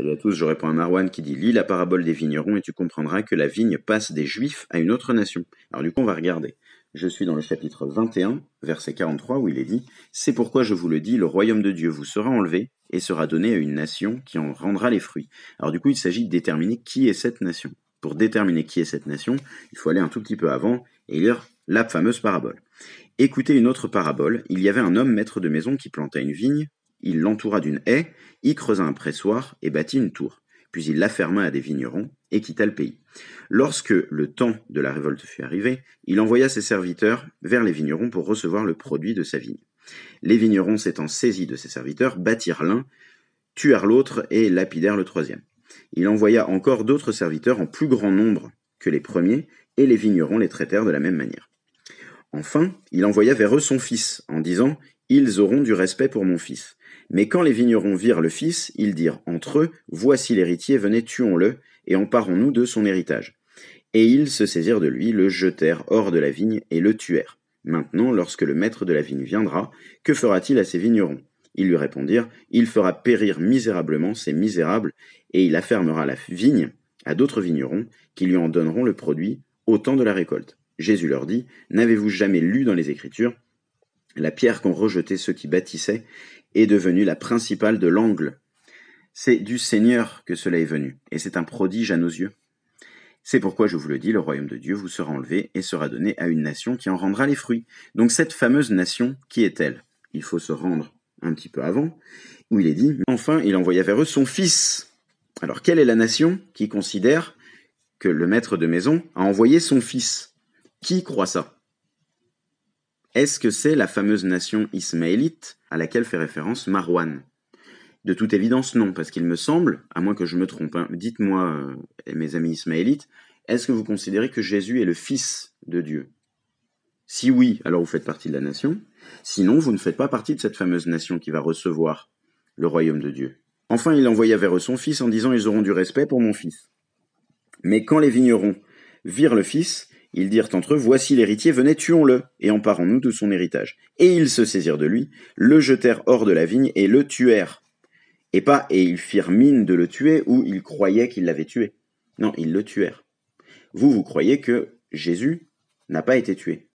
Salut à tous, je réponds à Marwan qui dit Lis la parabole des vignerons et tu comprendras que la vigne passe des juifs à une autre nation. Alors du coup, on va regarder. Je suis dans le chapitre 21, verset 43, où il est dit C'est pourquoi je vous le dis, le royaume de Dieu vous sera enlevé et sera donné à une nation qui en rendra les fruits. Alors du coup, il s'agit de déterminer qui est cette nation. Pour déterminer qui est cette nation, il faut aller un tout petit peu avant et lire la fameuse parabole. Écoutez une autre parabole. Il y avait un homme maître de maison qui planta une vigne, il l'entoura d'une haie, y creusa un pressoir et bâtit une tour. Puis il la ferma à des vignerons et quitta le pays. Lorsque le temps de la révolte fut arrivé, il envoya ses serviteurs vers les vignerons pour recevoir le produit de sa vigne. Les vignerons s'étant saisis de ses serviteurs, battirent l'un, tuèrent l'autre et lapidèrent le troisième. Il envoya encore d'autres serviteurs en plus grand nombre que les premiers, et les vignerons les traitèrent de la même manière. Enfin, il envoya vers eux son fils, en disant Ils auront du respect pour mon fils. Mais quand les vignerons virent le fils, ils dirent entre eux, Voici l'héritier, venez tuons-le, et emparons-nous de son héritage. Et ils se saisirent de lui, le jetèrent hors de la vigne, et le tuèrent. Maintenant, lorsque le maître de la vigne viendra, que fera-t-il à ces vignerons Ils lui répondirent, Il fera périr misérablement ces misérables, et il affermera la vigne à d'autres vignerons, qui lui en donneront le produit au temps de la récolte. Jésus leur dit, N'avez-vous jamais lu dans les Écritures la pierre qu'ont rejetée ceux qui bâtissaient est devenue la principale de l'angle. C'est du Seigneur que cela est venu, et c'est un prodige à nos yeux. C'est pourquoi je vous le dis, le royaume de Dieu vous sera enlevé et sera donné à une nation qui en rendra les fruits. Donc cette fameuse nation, qui est-elle Il faut se rendre un petit peu avant, où il est dit, enfin il envoya vers eux son fils. Alors quelle est la nation qui considère que le maître de maison a envoyé son fils Qui croit ça est-ce que c'est la fameuse nation ismaélite à laquelle fait référence Marwan De toute évidence, non, parce qu'il me semble, à moins que je me trompe, hein, dites-moi, euh, mes amis ismaélites, est-ce que vous considérez que Jésus est le Fils de Dieu Si oui, alors vous faites partie de la nation. Sinon, vous ne faites pas partie de cette fameuse nation qui va recevoir le royaume de Dieu. Enfin, il envoya vers eux son fils en disant Ils auront du respect pour mon fils. Mais quand les vignerons virent le fils, ils dirent entre eux, Voici l'héritier, venez, tuons-le, et emparons-nous de son héritage. Et ils se saisirent de lui, le jetèrent hors de la vigne, et le tuèrent. Et pas, et ils firent mine de le tuer, ou ils croyaient qu'ils l'avaient tué. Non, ils le tuèrent. Vous, vous croyez que Jésus n'a pas été tué.